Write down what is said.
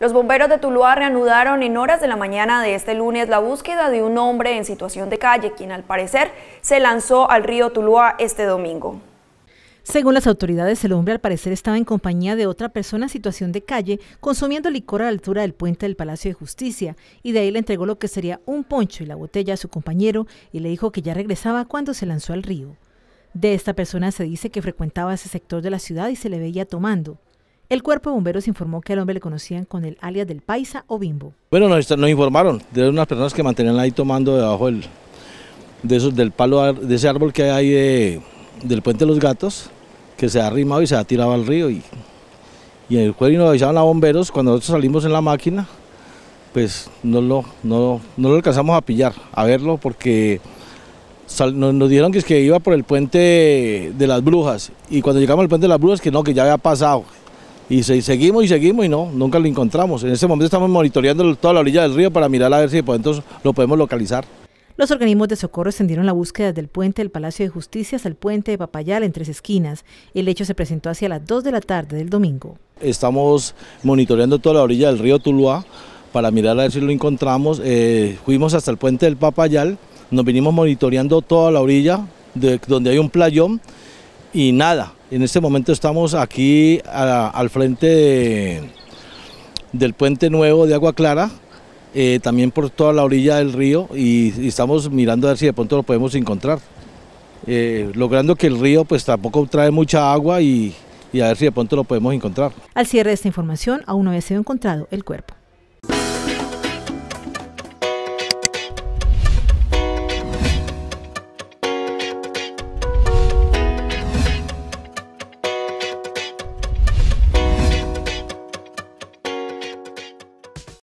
Los bomberos de Tuluá reanudaron en horas de la mañana de este lunes la búsqueda de un hombre en situación de calle, quien al parecer se lanzó al río Tuluá este domingo. Según las autoridades, el hombre al parecer estaba en compañía de otra persona en situación de calle, consumiendo licor a la altura del puente del Palacio de Justicia, y de ahí le entregó lo que sería un poncho y la botella a su compañero y le dijo que ya regresaba cuando se lanzó al río. De esta persona se dice que frecuentaba ese sector de la ciudad y se le veía tomando. El cuerpo de bomberos informó que al hombre le conocían con el alias del Paisa o Bimbo. Bueno, nos, informaron de unas personas que mantenían ahí tomando debajo del, de esos, del palo, de ese árbol que hay ahí del puente de los gatos, que se ha arrimado y se ha tirado al río. Y, y en el Cuerpo nos avisaron a bomberos, cuando nosotros salimos en la máquina, pues no lo, no, lo alcanzamos a pillar, a verlo, porque nos, nos, dijeron que, es que iba por el puente de las brujas. Y cuando llegamos al puente de las brujas, que no, que ya había pasado y, seguimos y seguimos y no, nunca lo encontramos. En este momento estamos monitoreando toda la orilla del río para mirar a ver si entonces lo podemos localizar. Los organismos de socorro extendieron la búsqueda desde el puente del Palacio de Justicia hasta el puente de Papayal en tres esquinas. El hecho se presentó hacia las 2 de la tarde del domingo. Estamos monitoreando toda la orilla del río Tuluá para mirar a ver si lo encontramos. Eh, fuimos hasta el puente del Papayal, nos vinimos monitoreando toda la orilla de, donde hay un playón y nada. En este momento estamos aquí al frente del puente nuevo de Agua Clara, eh, también por toda la orilla del río y, estamos mirando a ver si de pronto lo podemos encontrar. Eh, logrando que el río pues tampoco trae mucha agua y a ver si de pronto lo podemos encontrar. Al cierre de esta información aún no había sido encontrado el cuerpo.